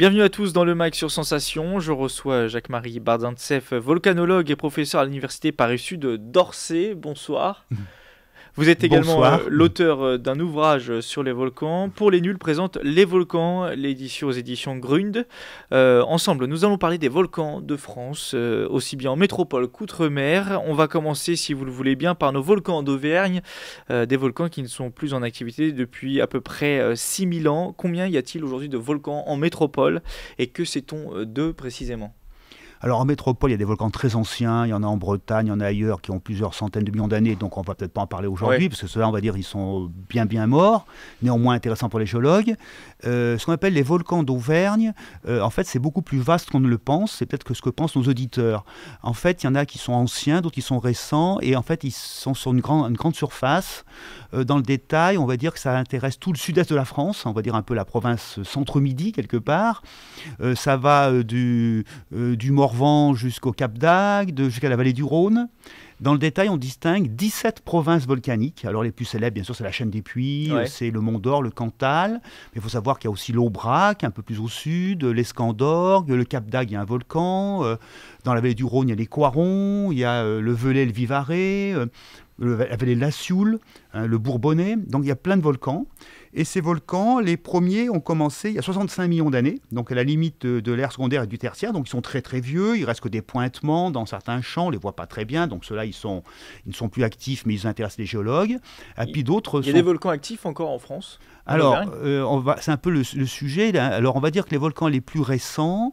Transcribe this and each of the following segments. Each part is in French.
Bienvenue à tous dans le Mac sur Sensation. Je reçois Jacques-Marie Bardintseff, volcanologue et professeur à l'université Paris-Sud d'Orsay. Bonsoir. Vous êtes également euh, l'auteur euh, d'un ouvrage sur les volcans. Pour les nuls, présente Les volcans, l'édition aux éditions Grund. Euh, ensemble, nous allons parler des volcans de France, aussi bien en métropole qu'outre-mer. On va commencer, si vous le voulez bien, par nos volcans d'Auvergne, des volcans qui ne sont plus en activité depuis à peu près 6000 ans. Combien y a-t-il aujourd'hui de volcans en métropole et que sait-on d'eux précisément alors en métropole, il y a des volcans très anciens, il y en a en Bretagne, il y en a ailleurs qui ont plusieurs centaines de millions d'années, donc on va peut-être pas en parler aujourd'hui, parce que ceux-là, on va dire, ils sont bien bien morts, néanmoins intéressants pour les géologues. Euh, ce qu'on appelle les volcans d'Auvergne, euh, en fait, c'est beaucoup plus vaste qu'on ne le pense, c'est peut-être que ce que pensent nos auditeurs. En fait, il y en a qui sont anciens, d'autres qui sont récents, et en fait, ils sont sur une, grande, grande surface. Euh, dans le détail, on va dire que ça intéresse tout le sud-est de la France, on va dire un peu la province centre-midi, quelque part. ça va du, du Mort jusqu'au Cap d'Agde, jusqu'à la vallée du Rhône. Dans le détail, on distingue 17 provinces volcaniques. Alors les plus célèbres, bien sûr, c'est la chaîne des puits c'est le Mont d'Or, le Cantal. Mais il faut savoir qu'il y a aussi l'Aubrac, un peu plus au sud, l'Escandorgue, le Cap d'Agde, il y a un volcan. Euh, dans la vallée du Rhône, il y a les Coirons, il y a euh, le Velay, le Vivarais, euh, la vallée de la Sioule, hein, le Bourbonnais. Donc il y a plein de volcans. Et ces volcans, les premiers ont commencé il y a 65 millions d'années, donc à la limite de l'ère secondaire et du tertiaire, donc ils sont très très vieux, il reste que des pointements dans certains champs, on les voit pas très bien, donc ceux-là ils, sont, ils ne sont plus actifs mais ils intéressent les géologues. Et puis d'autres... Il y a des volcans actifs encore en France Alors, euh, on va, c'est un peu le, sujet, alors on va dire que les volcans les plus récents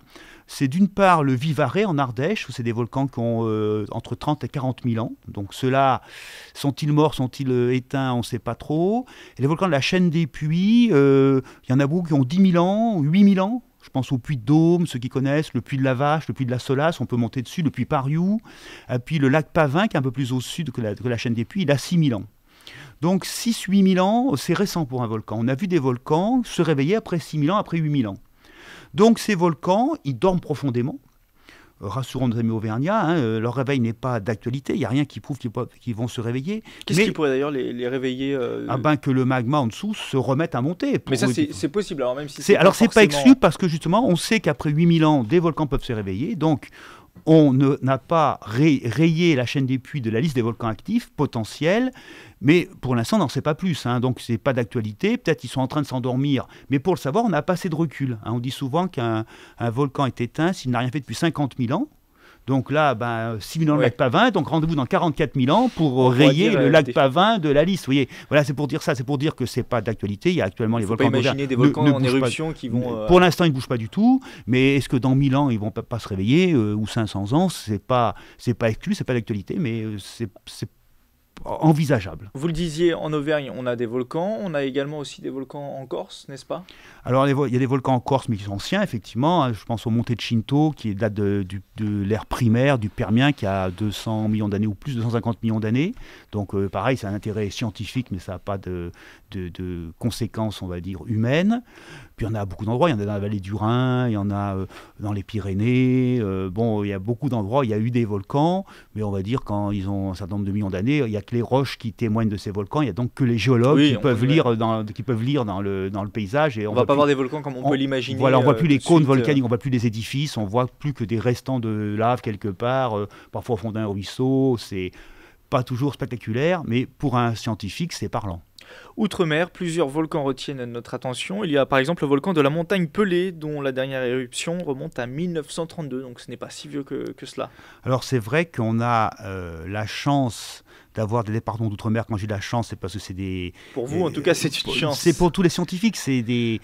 c'est d'une part le Vivarais en Ardèche, où c'est des volcans qui ont euh, entre 30 et 40 000 ans. Donc ceux-là, sont-ils morts, sont-ils euh, éteints, on ne sait pas trop. Et les volcans de la chaîne des Puits, euh, il y en a beaucoup qui ont 10 000 ans, 8 000 ans. Je pense au puits de Dôme, ceux qui connaissent, le puits de la Vache, le puits de la Solace, on peut monter dessus, le puits Pariou, et puis le lac Pavin, qui est un peu plus au sud que la, que la chaîne des Puits, il a 6 000 ans. Donc 6-8 000 ans, c'est récent pour un volcan. On a vu des volcans se réveiller après 6 000 ans, après 8 000 ans. Donc ces volcans, ils dorment profondément. Euh, rassurons nos amis auvergnats, hein, euh, leur réveil n'est pas d'actualité, il n'y a rien qui prouve qu'ils vont se réveiller. Qu'est-ce qui pourrait d'ailleurs les, réveiller euh, ah ben, Que le magma en dessous se remette à monter. Mais ça, c'est possible, alors même si c'est. Alors, c'est pas exclu parce que justement, on sait qu'après 8000 ans, des volcans peuvent se réveiller. Donc, on n'a pas rayé la chaîne des puits de la liste des volcans actifs potentiels, mais pour l'instant, on n'en sait pas plus. Hein. donc, ce n'est pas d'actualité. Peut-être ils sont en train de s'endormir, mais pour le savoir, on n'a pas assez de recul. Hein. On dit souvent qu'un volcan est éteint s'il n'a rien fait depuis 50 000 ans. Donc là, ben, 000 ans le lac Pavin, donc rendez-vous dans 44 000 ans pour rayer le euh, lac Pavin de la liste. Vous voyez, voilà, c'est pour dire ça, c'est pour dire que c'est pas d'actualité. Il y a actuellement les volcans. en éruption qui vont. Euh, pour l'instant, ils ne bougent pas du tout. Mais est-ce que dans 1000 ans, ils vont pas, se réveiller euh, ou 500 ans C'est pas, c'est pas exclu, c'est pas d'actualité, mais c'est envisageable. Vous le disiez, en Auvergne, on a des volcans, on a également aussi des volcans en Corse, n'est-ce pas Alors, il y a des volcans en Corse, mais qui sont anciens, effectivement. Je pense au Monte Cinto, qui date de, de, l'ère primaire, du Permien, qui a 200 millions d'années ou plus, 250 millions d'années. Donc, euh, pareil, c'est un intérêt scientifique, mais ça n'a pas de, de, conséquences, on va dire, humaines. Puis, il y en a à beaucoup d'endroits. Il y en a dans la vallée du Rhin, il y en a euh, dans les Pyrénées. Euh, bon, il y a beaucoup d'endroits, il y a eu des volcans, mais on va dire, quand ils ont un certain nombre de millions d'années, il y a que roches qui témoignent de ces volcans. Il n'y a donc que les géologues qui, peuvent lire dans, qui peuvent lire dans le, dans le paysage. Et on ne va, pas voir des volcans comme on, peut l'imaginer. Voilà, on euh, ne euh. voit plus les cônes volcaniques, on ne voit plus des édifices, on ne voit plus que des restants de lave quelque part, euh, parfois au fond d'un ruisseau. C'est pas toujours spectaculaire, mais pour un scientifique, c'est parlant. Outre-mer, plusieurs volcans retiennent notre attention. Il y a par exemple le volcan de la montagne Pelée, dont la dernière éruption remonte à 1932, donc ce n'est pas si vieux que, cela. Alors c'est vrai qu'on a la chance d'avoir des départements d'outre-mer quand j'ai de la chance, c'est parce que c'est des. Pour vous, en tout cas, c'est une chance. C'est pour tous les scientifiques, c'est des,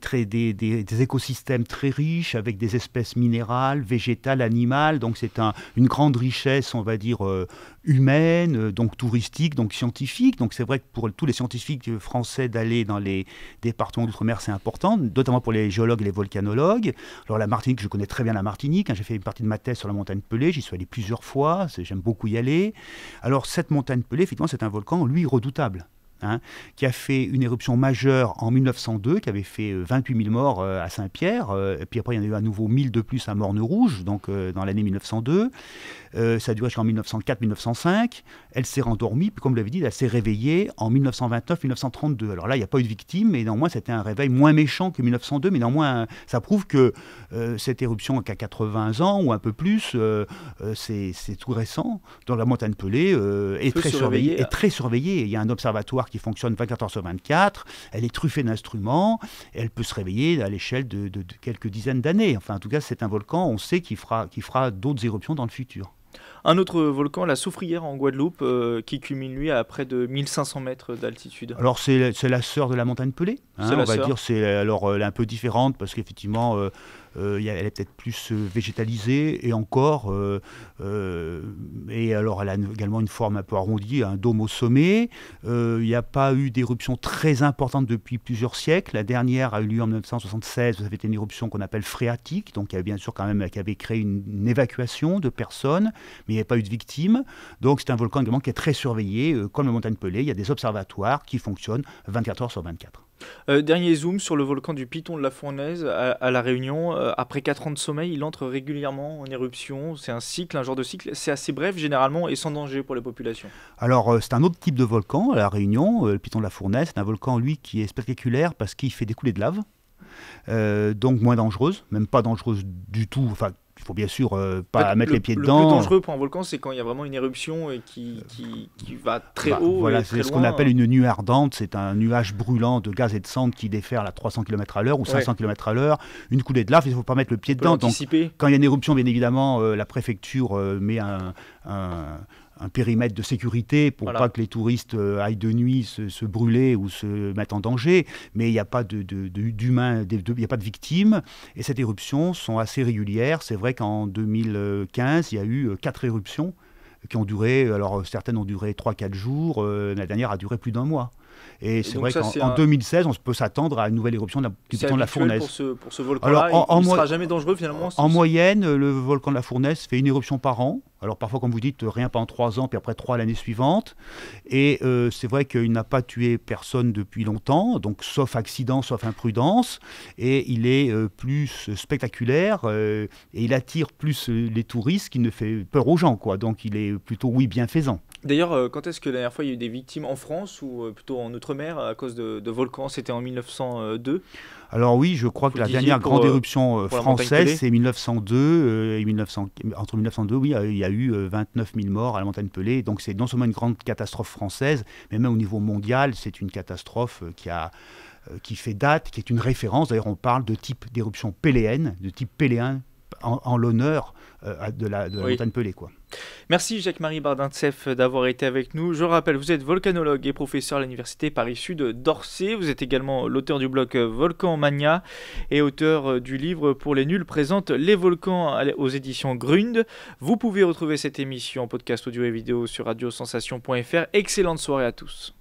très, des, des, écosystèmes très riches avec des espèces minérales, végétales, animales. Donc c'est un, une grande richesse, on va dire, euh, humaine, euh, donc touristique, donc scientifique. Donc c'est vrai que pour tous les scientifiques français d'aller dans les départements d'outre-mer, c'est important, notamment pour les géologues et les volcanologues. Alors la Martinique, je connais très bien la Martinique. Hein. J'ai fait une partie de ma thèse sur la montagne Pelée, j'y suis allé plusieurs fois, j'aime beaucoup y aller. Alors cette montagne Pelée, effectivement, c'est un volcan, lui, redoutable. Hein, qui a fait une éruption majeure en 1902, qui avait fait 28 euh, 000 morts euh, à Saint-Pierre. Euh, et puis après, il y en a eu à nouveau 1000 de plus à Morne-Rouge, donc dans l'année 1902. ça a duré jusqu'en 1904-1905. Elle s'est rendormie, puis comme je l'avais dit, elle s'est réveillée en 1929-1932. Alors là, il n'y a pas eu de victime, mais néanmoins, c'était un réveil moins méchant que 1902, mais néanmoins, ça prouve que cette éruption qu'à 80 ans ou un peu plus, c'est tout récent, dans la montagne Pelée, est, très surveillée, est très surveillée. Il y a un observatoire qui fonctionne 24 heures sur 24, elle est truffée d'instruments, elle peut se réveiller à l'échelle de, quelques dizaines d'années. Enfin, en tout cas, c'est un volcan, on sait qu'il fera, fera d'autres éruptions dans le futur. Un autre volcan, la Soufrière en Guadeloupe, euh, qui culmine lui à près de 1500 mètres d'altitude. Alors c'est la, la sœur de la montagne Pelée. Hein, on va dire c'est alors un peu différente parce qu'effectivement euh, euh, elle est peut-être plus euh, végétalisée et encore. Euh, et alors, elle a également une forme un peu arrondie, un dôme au sommet. Il n'y a pas eu d'éruption très importante depuis plusieurs siècles. La dernière a eu lieu en 1976. Ça avait été une éruption qu'on appelle phréatique, donc il y avait bien sûr quand même qui avait créé une, évacuation de personnes, mais il n'y a pas eu de victimes. Donc c'est un volcan également qui est très surveillé, comme la montagne Pelée. Il y a des observatoires qui fonctionnent 24 heures sur 24. Euh, dernier zoom sur le volcan du Piton de la Fournaise à, La Réunion. Euh, après 4 ans de sommeil, il entre régulièrement en éruption. C'est un cycle, un genre de cycle. C'est assez bref généralement et sans danger pour les populations. Alors euh, c'est un autre type de volcan à La Réunion. le Piton de la Fournaise, c'est un volcan lui qui est spectaculaire parce qu'il fait des de lave. donc moins dangereuse, même pas dangereuse du tout, enfin il faut bien sûr euh, pas mettre les pieds dedans. Le plus dangereux pour un volcan, c'est quand il y a vraiment une éruption et qui, qui, va très bah, haut. Voilà, c'est ce qu'on appelle une nuit ardente. C'est un nuage brûlant de gaz et de cendres qui déferle à 300 km à l'heure ou 500 km à l'heure. Une coulée de lave, il ne faut pas mettre le pied dedans. Donc, quand il y a une éruption, bien évidemment, euh, la préfecture euh, met un un périmètre de sécurité pour pas que les touristes euh, aillent de nuit se, brûler ou se mettre en danger, mais il n'y a pas de, d'humains, il n'y a pas de victimes. Et ces éruptions sont assez régulières. C'est vrai qu'en 2015, il y a eu euh, quatre éruptions qui ont duré, alors certaines ont duré 3-4 jours, euh, la dernière a duré plus d'un mois. Et, c'est vrai qu'en 2016, on peut s'attendre à une nouvelle éruption du la, de la fournaise. Pour ce, pour ce volcan-là, il ne sera jamais dangereux finalement En moyenne, le volcan de la fournaise fait une éruption par an. Alors parfois, comme vous dites, rien pendant trois ans, puis après trois l'année suivante. Et euh, c'est vrai qu'il n'a pas tué personne depuis longtemps, donc sauf accident, sauf imprudence. Et il est euh, plus spectaculaire euh, et il attire plus les touristes qu'il ne fait peur aux gens, quoi. Donc il est plutôt oui bienfaisant. D'ailleurs, euh, quand est-ce que la dernière fois il y a eu des victimes en France ou euh, plutôt en Outre-mer à cause de, volcans C'était en 1902 Alors oui, je crois que la dernière grande euh, éruption française, c'est 1902. Et 1900, entre 1902, oui, il y a eu 29 000 morts à la montagne Pelée. Donc c'est non seulement une grande catastrophe française, mais même au niveau mondial, c'est une catastrophe qui a qui fait date, qui est une référence. D'ailleurs, on parle de type d'éruption péléenne, de type péléen, en, l'honneur euh, de la, de montagne Pelée. Quoi. Merci Jacques-Marie Bardintseff d'avoir été avec nous. Je rappelle, vous êtes volcanologue et professeur à l'université Paris-Sud d'Orsay. Vous êtes également l'auteur du blog Volcan Mania et auteur euh, du livre Pour les nuls présente les volcans aux éditions Grund. Vous pouvez retrouver cette émission en podcast audio et vidéo sur radiosensation.fr. Excellente soirée à tous.